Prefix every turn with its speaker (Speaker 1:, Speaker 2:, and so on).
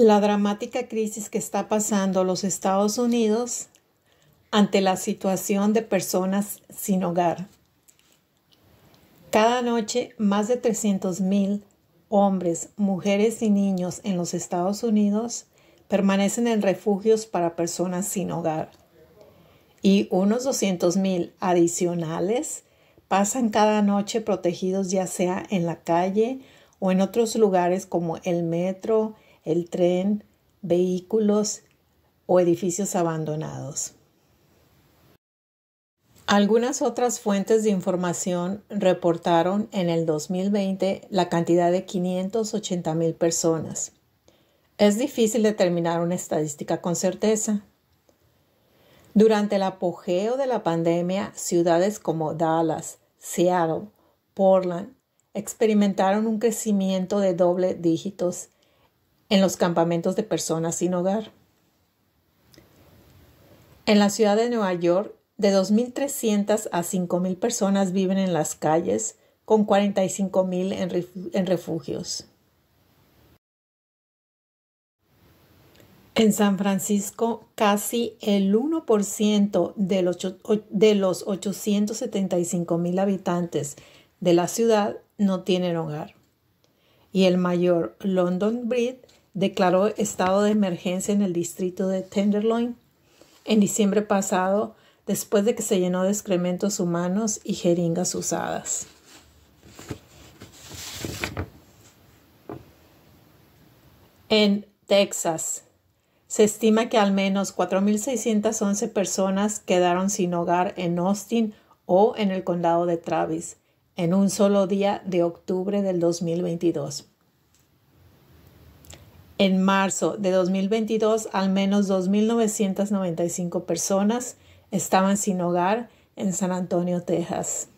Speaker 1: La dramática crisis que está pasando los Estados Unidos ante la situación de personas sin hogar. Cada noche, más de 300.000 hombres, mujeres y niños en los Estados Unidos permanecen en refugios para personas sin hogar. Y unos 200.000 adicionales pasan cada noche protegidos ya sea en la calle o en otros lugares como el metro, el tren, vehículos o edificios abandonados. Algunas otras fuentes de información reportaron en el 2020 la cantidad de 580 mil personas. Es difícil determinar una estadística con certeza. Durante el apogeo de la pandemia, ciudades como Dallas, Seattle, Portland experimentaron un crecimiento de doble dígitos en los campamentos de personas sin hogar. En la ciudad de Nueva York, de 2.300 a 5.000 personas viven en las calles, con 45.000 en, refugios. En San Francisco, casi el 1% de los, 875,000 habitantes de la ciudad no tienen hogar. Y el mayor London Bridge, declaró estado de emergencia en el distrito de Tenderloin en diciembre pasado después de que se llenó de excrementos humanos y jeringas usadas. En Texas, se estima que al menos 4.611 personas quedaron sin hogar en Austin o en el condado de Travis en un solo día de octubre del 2022. En marzo de 2022, al menos 2.995 personas estaban sin hogar en San Antonio, Texas.